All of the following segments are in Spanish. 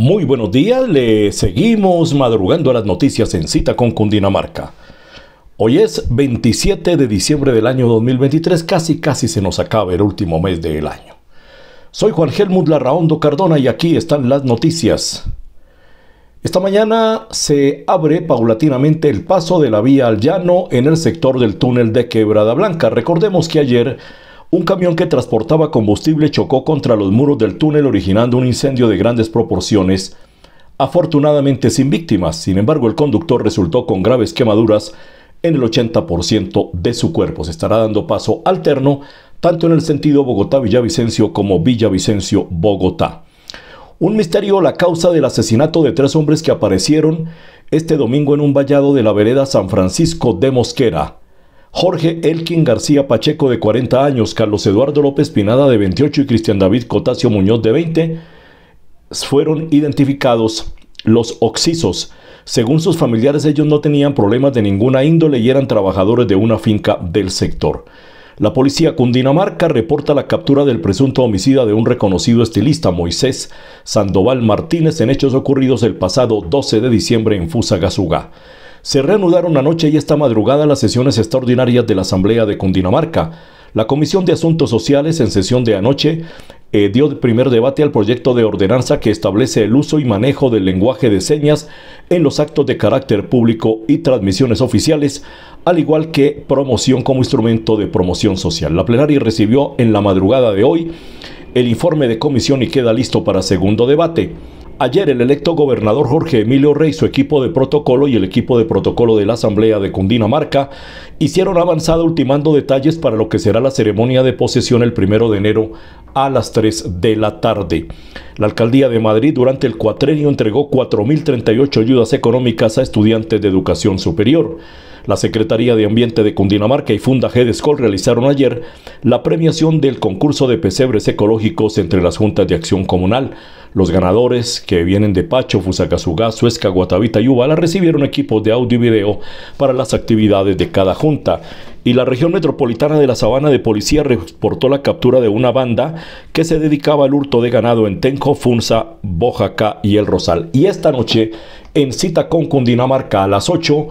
Muy buenos días, le seguimos madrugando a las noticias en cita con Cundinamarca. Hoy es 27 de diciembre del año 2023, casi casi se nos acaba el último mes del año. Soy Juan Helmut Larraondo Cardona y aquí están las noticias. Esta mañana se abre paulatinamente el paso de la vía al llano en el sector del túnel de Quebrada Blanca. Recordemos que ayer un camión que transportaba combustible chocó contra los muros del túnel originando un incendio de grandes proporciones, afortunadamente sin víctimas. Sin embargo, el conductor resultó con graves quemaduras en el 80% de su cuerpo. Se estará dando paso alterno tanto en el sentido Bogotá-Villavicencio como Villavicencio-Bogotá. Un misterio la causa del asesinato de tres hombres que aparecieron este domingo en un vallado de la vereda San Francisco de Mosquera. Jorge Elkin García Pacheco de 40 años, Carlos Eduardo López Pinada de 28 y Cristian David Cotacio Muñoz de 20 fueron identificados los oxisos. Según sus familiares, ellos no tenían problemas de ninguna índole y eran trabajadores de una finca del sector. La policía Cundinamarca reporta la captura del presunto homicida de un reconocido estilista, Moisés Sandoval Martínez, en hechos ocurridos el pasado 12 de diciembre en Fusagasugá se reanudaron anoche y esta madrugada las sesiones extraordinarias de la Asamblea de Cundinamarca. La Comisión de Asuntos Sociales, en sesión de anoche, eh, dio el primer debate al proyecto de ordenanza que establece el uso y manejo del lenguaje de señas en los actos de carácter público y transmisiones oficiales, al igual que promoción como instrumento de promoción social. La plenaria recibió en la madrugada de hoy el informe de comisión y queda listo para segundo debate. Ayer el electo gobernador Jorge Emilio Rey, su equipo de protocolo y el equipo de protocolo de la Asamblea de Cundinamarca hicieron avanzada ultimando detalles para lo que será la ceremonia de posesión el primero de enero a las 3 de la tarde. La Alcaldía de Madrid durante el cuatrenio entregó 4.038 ayudas económicas a estudiantes de educación superior. La Secretaría de Ambiente de Cundinamarca y Funda Gedescol realizaron ayer la premiación del concurso de pesebres ecológicos entre las juntas de acción comunal los ganadores que vienen de Pacho, Fusagasugá, Suezca, Guatavita y Ubala recibieron equipos de audio y video para las actividades de cada junta y la región metropolitana de la Sabana de Policía reportó la captura de una banda que se dedicaba al hurto de ganado en Tenco, Funza, Bojaca y El Rosal. Y esta noche, en cita con Cundinamarca a las 8,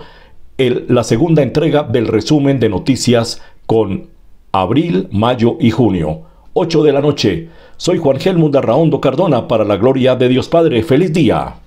la segunda entrega del resumen de noticias con abril, mayo y junio. 8 de la noche. Soy Juan Helmut Raondo Cardona para la gloria de Dios Padre. ¡Feliz día!